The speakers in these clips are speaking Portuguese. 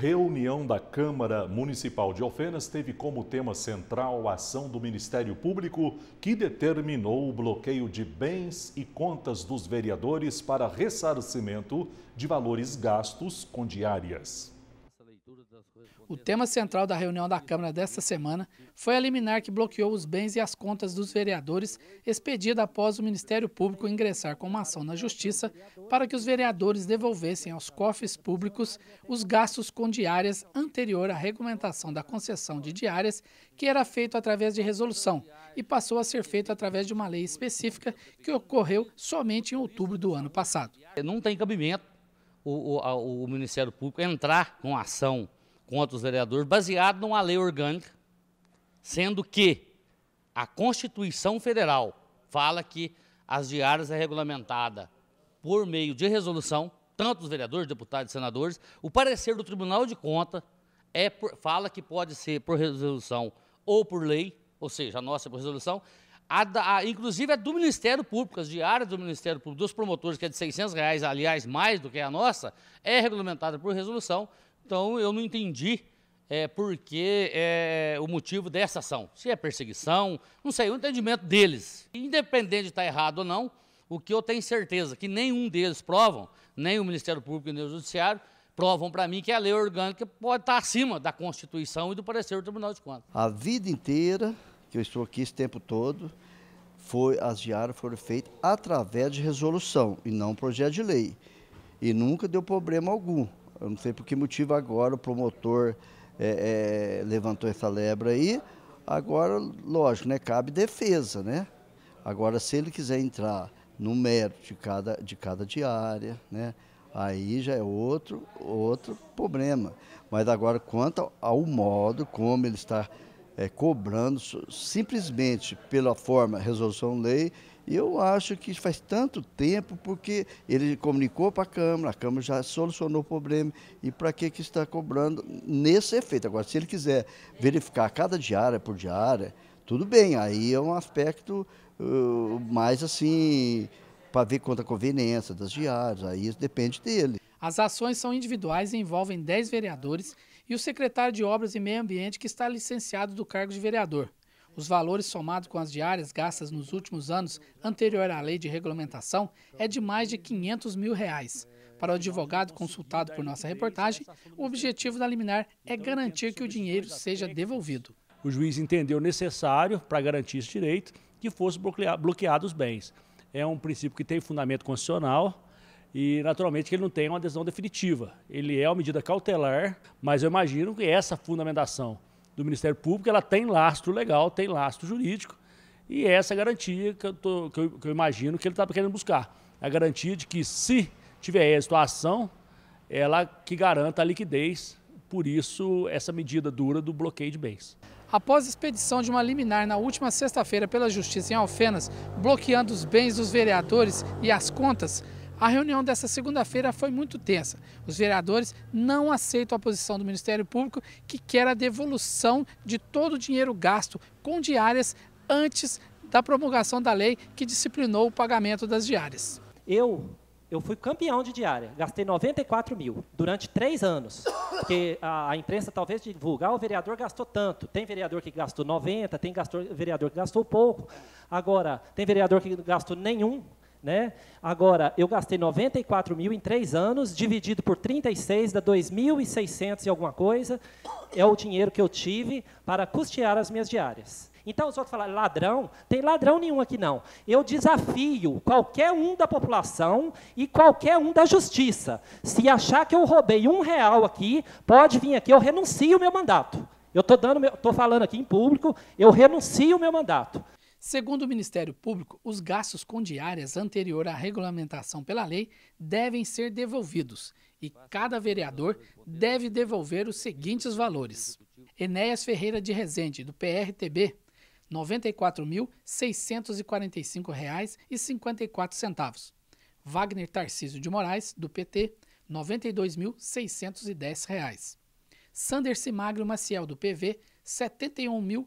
Reunião da Câmara Municipal de Alfenas teve como tema central a ação do Ministério Público, que determinou o bloqueio de bens e contas dos vereadores para ressarcimento de valores gastos com diárias. O tema central da reunião da Câmara desta semana foi a liminar que bloqueou os bens e as contas dos vereadores, expedida após o Ministério Público ingressar com uma ação na Justiça para que os vereadores devolvessem aos cofres públicos os gastos com diárias anterior à regulamentação da concessão de diárias, que era feito através de resolução e passou a ser feito através de uma lei específica que ocorreu somente em outubro do ano passado. Não tem cabimento o, o, o Ministério Público entrar com ação contra os vereadores, baseado numa lei orgânica, sendo que a Constituição Federal fala que as diárias é regulamentada por meio de resolução, tanto os vereadores, deputados e senadores, o parecer do Tribunal de Contas é por, fala que pode ser por resolução ou por lei, ou seja, a nossa é por resolução, a a, inclusive a do Ministério Público, as diárias do Ministério Público, dos promotores, que é de R$ reais, aliás, mais do que a nossa, é regulamentada por resolução, então eu não entendi é, porque é, o motivo dessa ação. Se é perseguição, não sei, o entendimento deles. Independente de estar tá errado ou não, o que eu tenho certeza que nenhum deles provam, nem o Ministério Público nem o Judiciário, provam para mim que é a lei orgânica pode estar tá acima da Constituição e do parecer do Tribunal de Contas. A vida inteira, que eu estou aqui esse tempo todo, foi, as diárias foram feitas através de resolução e não projeto de lei. E nunca deu problema algum. Eu não sei por que motivo agora o promotor é, é, levantou essa lebra aí. Agora, lógico, né, cabe defesa, né? Agora, se ele quiser entrar no mérito de cada, de cada diária, né? Aí já é outro, outro problema. Mas agora, quanto ao modo como ele está é, cobrando, simplesmente pela forma resolução-lei, eu acho que faz tanto tempo, porque ele comunicou para a Câmara, a Câmara já solucionou o problema, e para que, que está cobrando nesse efeito? Agora, se ele quiser verificar cada diária por diária, tudo bem, aí é um aspecto uh, mais assim, para ver quanto a conveniência das diárias, aí isso depende dele. As ações são individuais e envolvem 10 vereadores e o secretário de Obras e Meio Ambiente, que está licenciado do cargo de vereador. Os valores somados com as diárias gastas nos últimos anos, anterior à lei de regulamentação, é de mais de 500 mil reais. Para o advogado consultado por nossa reportagem, o objetivo da liminar é garantir que o dinheiro seja devolvido. O juiz entendeu necessário, para garantir esse direito, que fossem bloqueados os bens. É um princípio que tem fundamento constitucional, e naturalmente que ele não tem uma decisão definitiva. Ele é uma medida cautelar, mas eu imagino que essa fundamentação do Ministério Público, ela tem lastro legal, tem lastro jurídico, e é essa é a garantia que eu, tô, que eu, que eu imagino que ele está querendo buscar. A garantia de que, se tiver êxito a ação, ela que garanta a liquidez, por isso essa medida dura do bloqueio de bens. Após a expedição de uma liminar na última sexta-feira pela Justiça em Alfenas, bloqueando os bens dos vereadores e as contas, a reunião dessa segunda-feira foi muito tensa. Os vereadores não aceitam a posição do Ministério Público, que quer a devolução de todo o dinheiro gasto com diárias antes da promulgação da lei que disciplinou o pagamento das diárias. Eu eu fui campeão de diária, gastei 94 mil durante três anos. Porque a, a, imprensa talvez divulgar, ah, o vereador gastou tanto. Tem vereador que gastou 90, tem gastor, vereador que gastou pouco. Agora, tem vereador que gastou nenhum. Né? Agora, eu gastei 94 mil em três anos, dividido por 36, dá 2.600 e alguma coisa, é o dinheiro que eu tive para custear as minhas diárias. Então, os outros falaram, ladrão? Tem ladrão nenhum aqui, não. Eu desafio qualquer um da população e qualquer um da justiça. Se achar que eu roubei um real aqui, pode vir aqui, eu renuncio o meu mandato. Eu estou falando aqui em público, eu renuncio o meu mandato. Segundo o Ministério Público, os gastos com diárias anterior à regulamentação pela lei devem ser devolvidos e cada vereador deve devolver os seguintes valores. Enéas Ferreira de Rezende, do PRTB, R$ 94.645,54. Wagner Tarcísio de Moraes, do PT, R$ 92.610. Sander Simagro Maciel, do PV, R$ 71.000.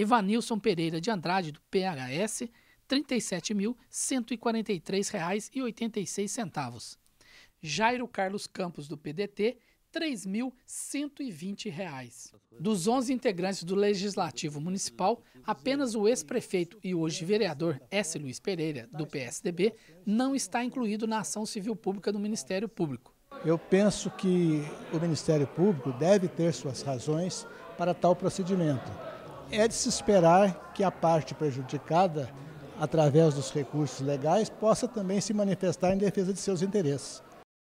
Evanilson Pereira de Andrade, do PHS, R$ 37.143,86. Jairo Carlos Campos, do PDT, R$ 3.120. Dos 11 integrantes do Legislativo Municipal, apenas o ex-prefeito e hoje vereador S. Luiz Pereira, do PSDB, não está incluído na ação civil pública do Ministério Público. Eu penso que o Ministério Público deve ter suas razões para tal procedimento é de se esperar que a parte prejudicada, através dos recursos legais, possa também se manifestar em defesa de seus interesses.